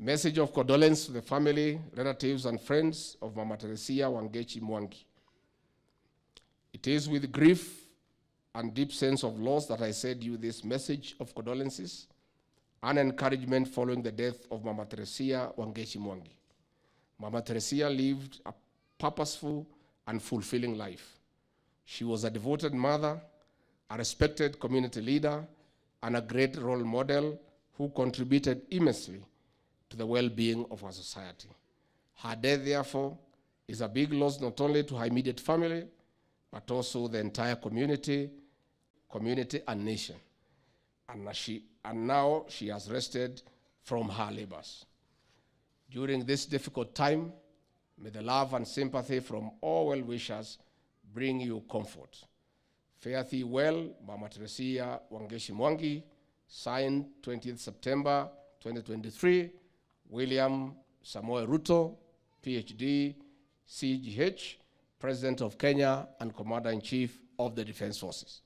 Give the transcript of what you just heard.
Message of condolence to the family, relatives, and friends of Mama Teresia Wangechi Mwangi. It is with grief and deep sense of loss that I send you this message of condolences and encouragement following the death of Mama Teresia Wangechi Mwangi. Mama Teresia lived a purposeful and fulfilling life. She was a devoted mother, a respected community leader, and a great role model who contributed immensely to the well-being of our society. Her death, therefore, is a big loss not only to her immediate family, but also the entire community, community and nation. And, she, and now she has rested from her labors. During this difficult time, may the love and sympathy from all well-wishers bring you comfort. Fare thee well, Mama Teresia Wangeshi Mwangi, signed 20th September 2023, William Samoe Ruto, PhD, CGH, President of Kenya and Commander-in-Chief of the Defense Forces.